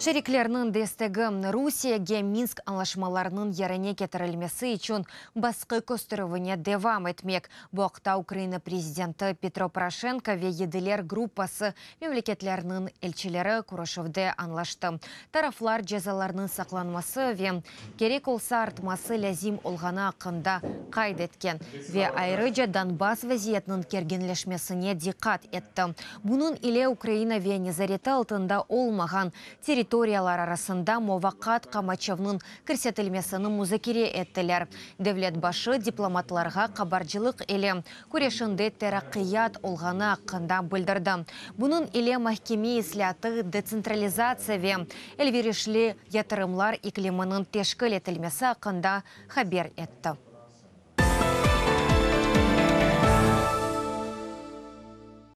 Шериклернің дестегі ге Минск аңлашмаларының ярыне кетірілмесі үшін басқы көстірівіне девам әтмек. Бұқта Украина президенті Петро Порошенко ве еділер группасы мемлекетлерінің әлчілері Курошевде аңлашты. Тарафлар жазаларының сақланмасы ве керек олса артмасы ләзім олғана қында қайд еткен. Ве жа Донбас вазиетінің кергенлешмесіне дикат етті. Бұның иле Украина ве алтында олмаған территориялар арасында мовақат Қамачевның кірсетілмесінің музыкере әттілер. Дәвлет башы дипломатларға қабарджылық әлі көрешінде терақият олғаны ақында білдірді. Бұның әлі мәхкеме ислятық децентрализация ве әлверішлі ятырымлар иклимінің тешкіл етілмесі ақында хабер әтті.